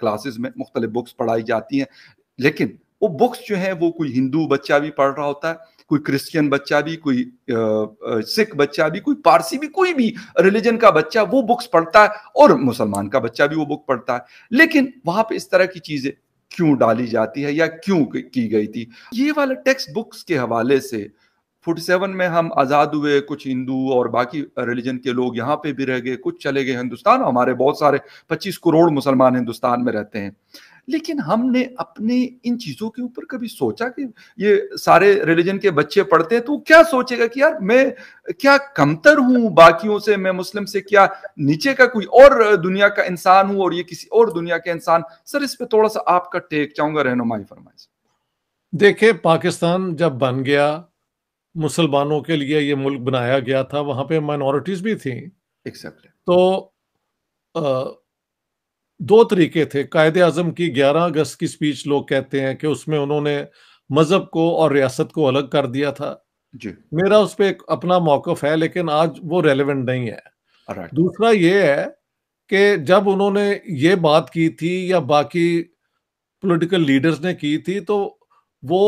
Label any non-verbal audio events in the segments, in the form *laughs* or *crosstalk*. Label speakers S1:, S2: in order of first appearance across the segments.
S1: Classes में मुख्तलिफ books पढ़ाई जाती हैं लेकिन वो बुक्स जो हैं वो कोई हिंदू बच्चा भी पढ़ रहा होता है कोई क्रिश्चियन बच्चा भी कोई सिख बच्चा भी कोई पारसी भी कोई भी रिलीजन का बच्चा वो बुक्स पढ़ता है और मुसलमान का बच्चा भी वो बुक पढ़ता है लेकिन वहां पे इस तरह की चीजें क्यों डाली जाती है या क्यों की गई थी ये वाला टेक्स्ट बुक्स के हवाले से फुट सेवन में हम आज़ाद हुए कुछ हिंदू और बाकी रिलीजन के लोग यहाँ पे भी रह गए कुछ चले गए हिंदुस्तान हमारे बहुत सारे 25 करोड़ मुसलमान हिंदुस्तान में रहते हैं लेकिन हमने अपने इन चीज़ों के ऊपर कभी सोचा कि ये सारे रिलीजन के बच्चे पढ़ते हैं तो क्या सोचेगा कि यार मैं क्या कमतर हूँ बाकियों से मैं मुस्लिम से क्या नीचे का कोई और दुनिया का इंसान हूँ और ये किसी और दुनिया के इंसान सर इस पर थोड़ा सा आपका टेक चाहूंगा रहनुमाई फरमाइश
S2: देखिए पाकिस्तान जब बन गया मुसलमानों के लिए ये मुल्क बनाया गया था वहाँ पे माइनॉरिटीज़ भी थी exactly. तो आ, दो तरीके थे कायद अजम की 11 अगस्त की स्पीच लोग कहते हैं कि उसमें उन्होंने मज़हब को और रियासत को अलग कर दिया था जी मेरा उस पर एक अपना मौकफ है लेकिन आज वो रेलिवेंट नहीं है right. दूसरा ये है कि जब उन्होंने ये बात की थी या बाकी पॉलिटिकल लीडर्स ने की थी तो वो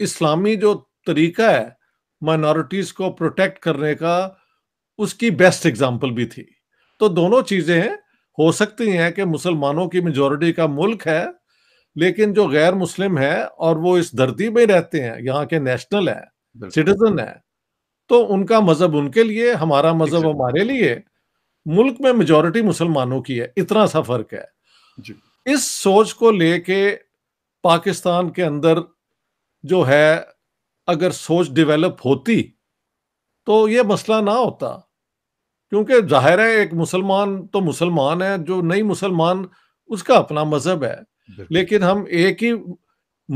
S2: इस्लामी जो तरीका है माइनॉरिटीज को प्रोटेक्ट करने का उसकी बेस्ट एग्जाम्पल भी थी तो दोनों चीजें हैं हो सकती हैं कि मुसलमानों की मेजोरिटी का मुल्क है लेकिन जो गैर मुस्लिम है और वो इस धरती में रहते हैं यहाँ के नेशनल है सिटीजन है तो उनका मजहब उनके लिए हमारा मजहब हमारे लिए मुल्क में मेजोरिटी मुसलमानों की है इतना सा फर्क है इस सोच को लेके पाकिस्तान के अंदर जो है अगर सोच डेवलप होती तो ये मसला ना होता क्योंकि जाहिर है एक मुसलमान तो मुसलमान है जो नई मुसलमान उसका अपना मजहब है लेकिन हम एक ही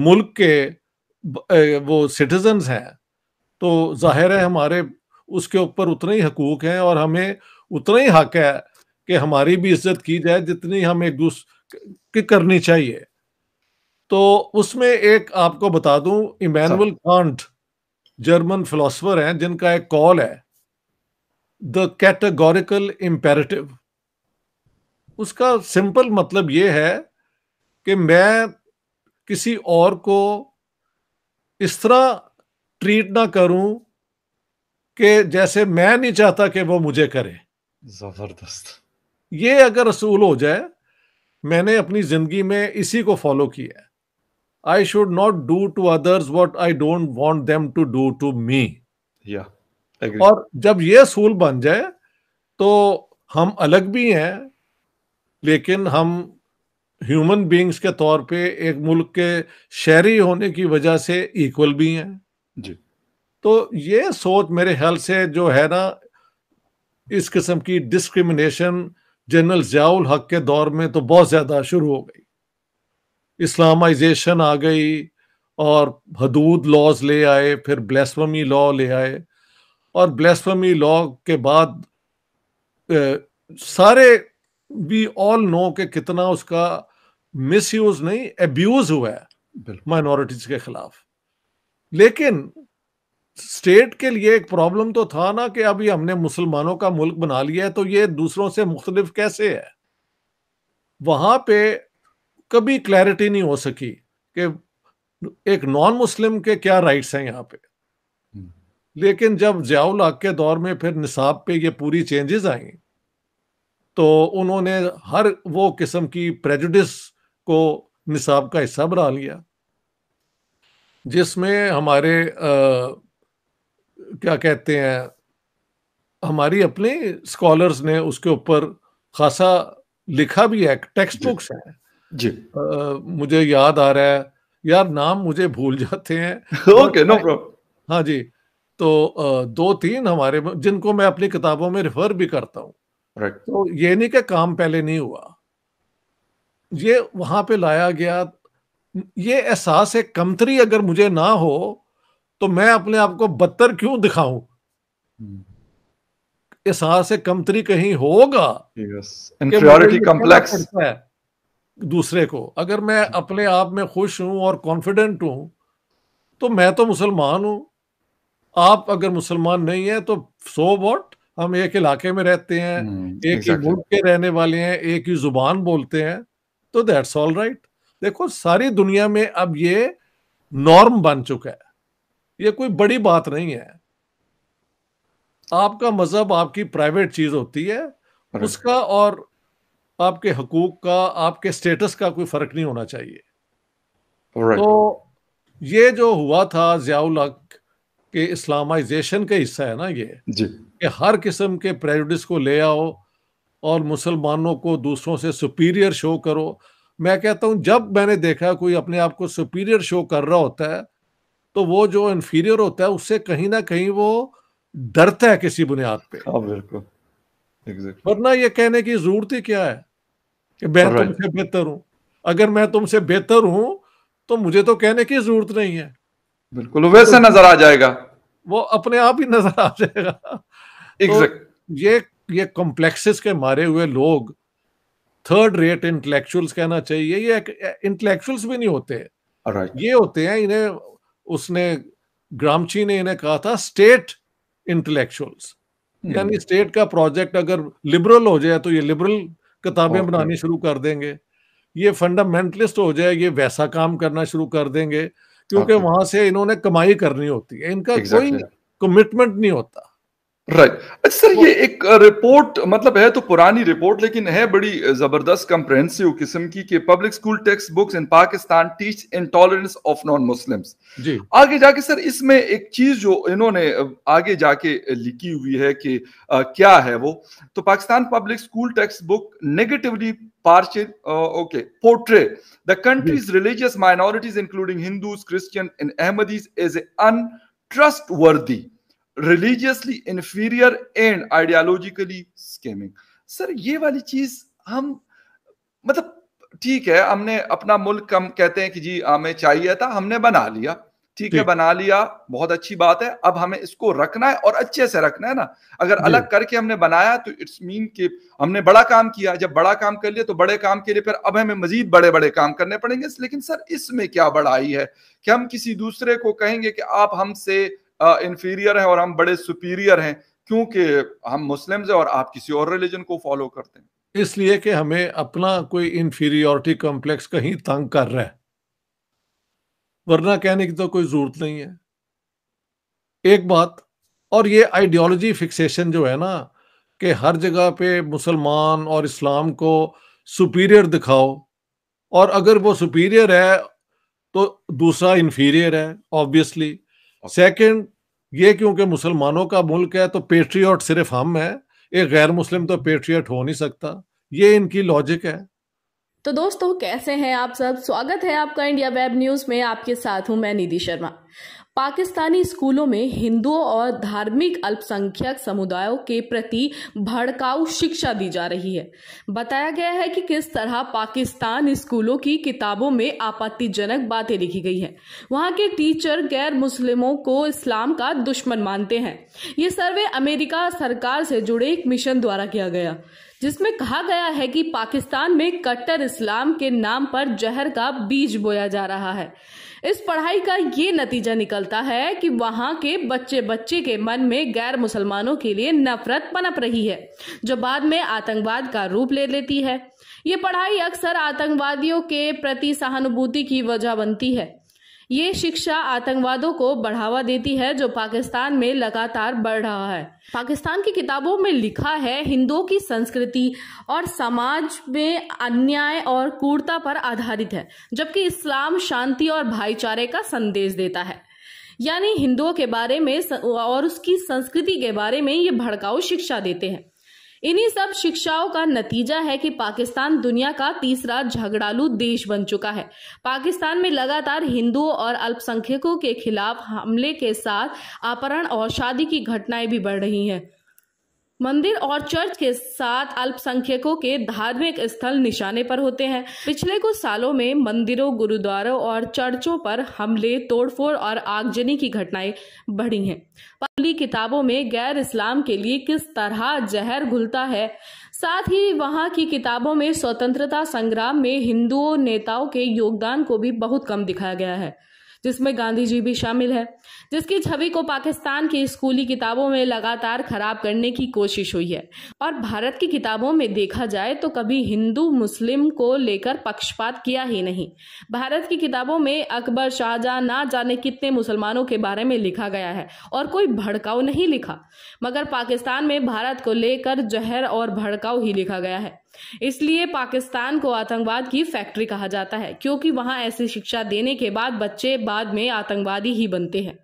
S2: मुल्क के वो सिटीजन्स हैं तो जाहिर है हमारे उसके ऊपर उतने ही हकूक हैं और हमें उतना ही हक है कि हमारी भी इज्जत की जाए जितनी हम एक दूसरे की करनी चाहिए तो उसमें एक आपको बता दूं इमैनुअल कांट जर्मन फिलोसफर हैं जिनका एक कॉल है द कैटेगोरिकल इम्पेरेटिव उसका सिंपल मतलब ये है कि मैं किसी और को इस तरह ट्रीट ना करूं कि जैसे मैं नहीं चाहता कि वो मुझे करे
S1: जबरदस्त
S2: ये अगर असूल हो जाए मैंने अपनी जिंदगी में इसी को फॉलो किया है I should not do to others what I don't want them to do to me या और जब ये सूल बन जाए तो हम अलग भी हैं लेकिन हम ह्यूमन बींग्स के तौर पे एक मुल्क के शहरी होने की वजह से इक्वल भी हैं जी तो ये सोच मेरे ख्याल से जो है ना इस किस्म की डिस्क्रिमिनेशन जनरल जयाउल हक के दौर में तो बहुत ज्यादा शुरू हो गई इस्लामाइजेशन आ गई और हदूद लॉज ले आए फिर ब्लेसवमी लॉ ले आए और ब्लेसवमी लॉ के बाद ए, सारे वी ऑल नो के कितना उसका मिसयूज नहीं एब्यूज हुआ है माइनॉरिटीज के खिलाफ लेकिन स्टेट के लिए एक प्रॉब्लम तो था ना कि अभी हमने मुसलमानों का मुल्क बना लिया है तो ये दूसरों से मुख्तलिफ कैसे है वहां पे कभी क्लैरिटी नहीं हो सकी कि एक नॉन मुस्लिम के क्या राइट्स हैं यहाँ पे हम्म। लेकिन जब जयाउल हक के दौर में फिर निसाब पे ये पूरी चेंजेस आई तो उन्होंने हर वो किस्म की प्रेजुडिस को निसाब का हिस्सा बना लिया जिसमें हमारे आ, क्या कहते हैं हमारी अपने स्कॉलर्स ने उसके ऊपर खासा लिखा भी है टेक्स्ट बुक्स हैं जी आ, मुझे याद आ रहा है यार नाम मुझे भूल जाते हैं *laughs* ओके नो प्रॉब्लम हाँ जी तो आ, दो तीन हमारे जिनको मैं अपनी किताबों में रिफर भी करता हूँ right. तो ये नहीं कि काम पहले नहीं हुआ ये वहां पे लाया गया ये एहसास है कमतरी अगर मुझे ना हो तो मैं अपने आप को बदतर क्यों दिखाऊं हम्म। एहसास कमतरी कहीं होगा
S1: इंफीरियरिटी कॉम्प्लेक्स
S2: है दूसरे को अगर मैं अपने आप में खुश हूं और कॉन्फिडेंट हूं तो मैं तो मुसलमान हूं आप अगर मुसलमान नहीं है तो सो वॉट हम एक इलाके में रहते हैं हम्म, एक ही गुट के रहने वाले हैं एक ही जुबान बोलते हैं तो दैट्स ऑल राइट देखो सारी दुनिया में अब ये नॉर्म बन चुका है ये कोई बड़ी बात नहीं है आपका मजहब आपकी प्राइवेट चीज होती है उसका और आपके हकूक का आपके स्टेटस का कोई फ़र्क नहीं होना चाहिए right. तो ये जो हुआ था ज़ियाउल के इस्लामाइजेशन का हिस्सा है ना ये जी. कि हर किस्म के प्रेजुडिस को ले आओ और मुसलमानों को दूसरों से सुपीरियर शो करो मैं कहता हूँ जब मैंने देखा कोई अपने आप को सुपीरियर शो कर रहा होता है तो वो जो इन्फीरियर होता है उससे कहीं ना कहीं वो डरता है किसी बुनियाद पे हाँ, बिल्कुल
S1: वरना
S2: ये कहने की जरूरत ही क्या है कि मैं तुमसे बेहतर हूं अगर मैं तुमसे बेहतर हूं तो मुझे तो कहने की जरूरत नहीं है बिल्कुल वैसे तो नजर आ जाएगा वो अपने आप ही नजर आ जाएगा exactly. *laughs* तो ये ये कॉम्प्लेक्सेस के मारे हुए लोग थर्ड रेट इंटेलेक्चुअल्स कहना चाहिए ये इंटेलेक्चुअल्स भी नहीं होते right. ये होते हैं इन्हें उसने ग्रामची ने इन्हें कहा था स्टेट इंटेलेक्चुअल्स Hmm. यानी स्टेट का प्रोजेक्ट अगर लिबरल हो जाए तो ये लिबरल किताबें बनानी शुरू कर देंगे ये फंडामेंटलिस्ट हो जाए ये वैसा काम करना शुरू कर देंगे क्योंकि वहां से इन्होंने कमाई करनी होती है इनका exactly. कोई कमिटमेंट नहीं होता राइट right. सर ये
S1: एक रिपोर्ट uh, मतलब है तो पुरानी रिपोर्ट लेकिन है बड़ी uh, जबरदस्त कंप्रहेंसिव किस्म की कि public school text books in Pakistan teach intolerance of non Muslims जी आगे जाके सर इसमें एक चीज जो इन्होंने uh, आगे जाके लिखी हुई है कि आ, क्या है वो तो Pakistan public school text book negatively okay portray the country's religious minorities including Hindus Christian including Ahmadis as a untrustworthy religiously inferior and ideologically scheming sir ये वाली चीज हम मतलब ठीक है हमने अपना मुल्क हम कहते हैं कि जी हमें चाहिए था हमने बना लिया ठीक है बना लिया बहुत अच्छी बात है अब हमें इसको रखना है और अच्छे से रखना है ना अगर अलग करके हमने बनाया तो इट्स मीन कि हमने बड़ा काम किया जब बड़ा काम कर लिया तो बड़े काम के लिए फिर अब हमें मजीद बड़े बड़े काम करने पड़ेंगे लेकिन सर इसमें क्या बड़ाई है कि हम किसी दूसरे को कहेंगे कि आप हमसे इन्फीरियर है और हम बड़े सुपीरियर हैं क्योंकि हम मुस्लिम्स हैं और आप किसी और रिलीजन को फॉलो करते
S2: हैं इसलिए कि हमें अपना कोई इंफीरियोरिटी कॉम्प्लेक्स कहीं तंग कर रहा है वरना कहने की तो कोई जरूरत नहीं है एक बात और ये आइडियोलॉजी फिक्सेशन जो है ना कि हर जगह पे मुसलमान और इस्लाम को सुपीरियर दिखाओ और अगर वो सुपीरियर है तो दूसरा इन्फीरियर है ऑब्वियसली सेकंड ये क्योंकि मुसलमानों का मुल्क है तो पेट्रियट सिर्फ हम है एक गैर मुस्लिम तो पेट्रियट हो नहीं सकता ये इनकी लॉजिक है
S3: तो दोस्तों कैसे हैं आप सब स्वागत है आपका इंडिया वेब न्यूज में आपके साथ हूं मैं निधि शर्मा पाकिस्तानी स्कूलों में हिंदुओं और धार्मिक अल्पसंख्यक समुदायों के प्रति भड़काऊ शिक्षा दी जा रही है बताया गया है कि किस तरह पाकिस्तान स्कूलों की किताबों में आपत्तिजनक बातें लिखी गई हैं वहां के टीचर गैर मुस्लिमों को इस्लाम का दुश्मन मानते हैं ये सर्वे अमेरिका सरकार से जुड़े एक मिशन द्वारा किया गया जिसमें कहा गया है कि पाकिस्तान में कट्टर इस्लाम के नाम पर जहर का बीज बोया जा रहा है इस पढ़ाई का ये नतीजा निकलता है कि वहाँ के बच्चे बच्चे के मन में गैर मुसलमानों के लिए नफरत पनप रही है जो बाद में आतंकवाद का रूप ले लेती है ये पढ़ाई अक्सर आतंकवादियों के प्रति सहानुभूति की वजह बनती है ये शिक्षा आतंकवादों को बढ़ावा देती है जो पाकिस्तान में लगातार बढ़ रहा है पाकिस्तान की किताबों में लिखा है हिंदुओं की संस्कृति और समाज में अन्याय और क्रूरता पर आधारित है जबकि इस्लाम शांति और भाईचारे का संदेश देता है यानी हिंदुओं के बारे में और उसकी संस्कृति के बारे में ये भड़काऊ शिक्षा देते हैं इन्हीं सब शिक्षाओं का नतीजा है कि पाकिस्तान दुनिया का तीसरा झगड़ालू देश बन चुका है पाकिस्तान में लगातार हिंदुओं और अल्पसंख्यकों के खिलाफ हमले के साथ अपहरण और शादी की घटनाएं भी बढ़ रही हैं मंदिर और चर्च के साथ अल्पसंख्यकों के धार्मिक स्थल निशाने पर होते हैं पिछले कुछ सालों में मंदिरों गुरुद्वारों और चर्चों पर हमले तोड़फोड़ और आगजनी की घटनाएं बढ़ी हैं पहली किताबों में गैर इस्लाम के लिए किस तरह जहर घुलता है साथ ही वहां की किताबों में स्वतंत्रता संग्राम में हिंदुओं नेताओं के योगदान को भी बहुत कम दिखाया गया है जिसमें गांधी जी भी शामिल है जिसकी छवि को पाकिस्तान की स्कूली किताबों में लगातार खराब करने की कोशिश हुई है और भारत की किताबों में देखा जाए तो कभी हिंदू मुस्लिम को लेकर पक्षपात किया ही नहीं भारत की किताबों में अकबर शाहजहां ना जाने कितने मुसलमानों के बारे में लिखा गया है और कोई भड़काऊ नहीं लिखा मगर पाकिस्तान में भारत को लेकर जहर और भड़काऊ ही लिखा गया है इसलिए पाकिस्तान को आतंकवाद की फैक्ट्री कहा जाता है क्योंकि वहां ऐसी शिक्षा देने के बाद बच्चे बाद में आतंकवादी ही बनते हैं